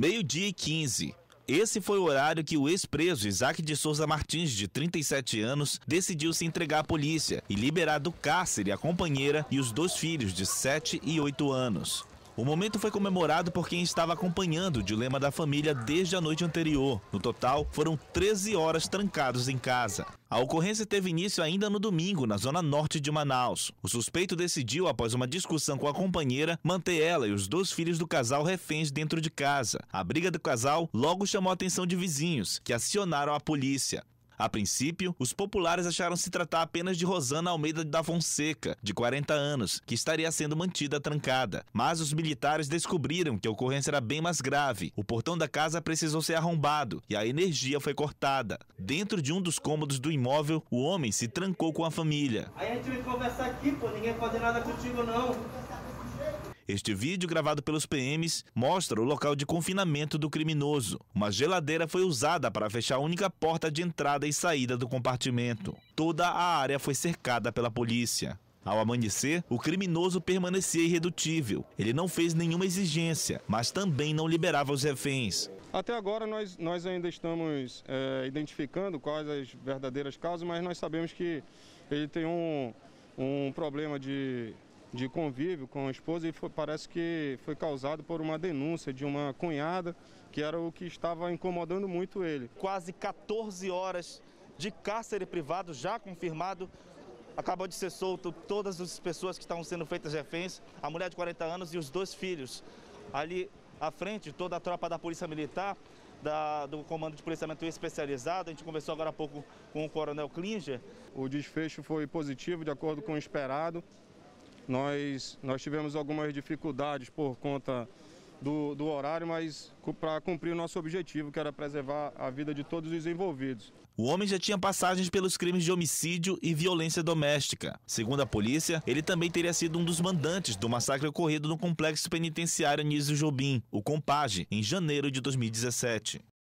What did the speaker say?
Meio-dia e 15. Esse foi o horário que o ex-preso Isaac de Souza Martins, de 37 anos, decidiu se entregar à polícia e liberar do cárcere a companheira e os dois filhos, de 7 e 8 anos. O momento foi comemorado por quem estava acompanhando o dilema da família desde a noite anterior. No total, foram 13 horas trancados em casa. A ocorrência teve início ainda no domingo, na zona norte de Manaus. O suspeito decidiu, após uma discussão com a companheira, manter ela e os dois filhos do casal reféns dentro de casa. A briga do casal logo chamou a atenção de vizinhos, que acionaram a polícia. A princípio, os populares acharam se tratar apenas de Rosana Almeida da Fonseca, de 40 anos, que estaria sendo mantida trancada. Mas os militares descobriram que a ocorrência era bem mais grave. O portão da casa precisou ser arrombado e a energia foi cortada. Dentro de um dos cômodos do imóvel, o homem se trancou com a família. Aí a gente veio conversar aqui, pô, ninguém pode nada contigo não. Este vídeo, gravado pelos PMs, mostra o local de confinamento do criminoso. Uma geladeira foi usada para fechar a única porta de entrada e saída do compartimento. Toda a área foi cercada pela polícia. Ao amanhecer, o criminoso permanecia irredutível. Ele não fez nenhuma exigência, mas também não liberava os reféns. Até agora nós, nós ainda estamos é, identificando quais as verdadeiras causas, mas nós sabemos que ele tem um, um problema de de convívio com a esposa e foi, parece que foi causado por uma denúncia de uma cunhada, que era o que estava incomodando muito ele. Quase 14 horas de cárcere privado já confirmado. Acabou de ser solto todas as pessoas que estavam sendo feitas reféns, a mulher de 40 anos e os dois filhos. Ali à frente, toda a tropa da Polícia Militar, da, do Comando de Policiamento Especializado. A gente conversou agora há pouco com o Coronel Klinger. O desfecho foi positivo, de acordo com o esperado. Nós, nós tivemos algumas dificuldades por conta do, do horário, mas para cumprir o nosso objetivo, que era preservar a vida de todos os envolvidos. O homem já tinha passagens pelos crimes de homicídio e violência doméstica. Segundo a polícia, ele também teria sido um dos mandantes do massacre ocorrido no complexo penitenciário Anísio Jobim, o Compage, em janeiro de 2017.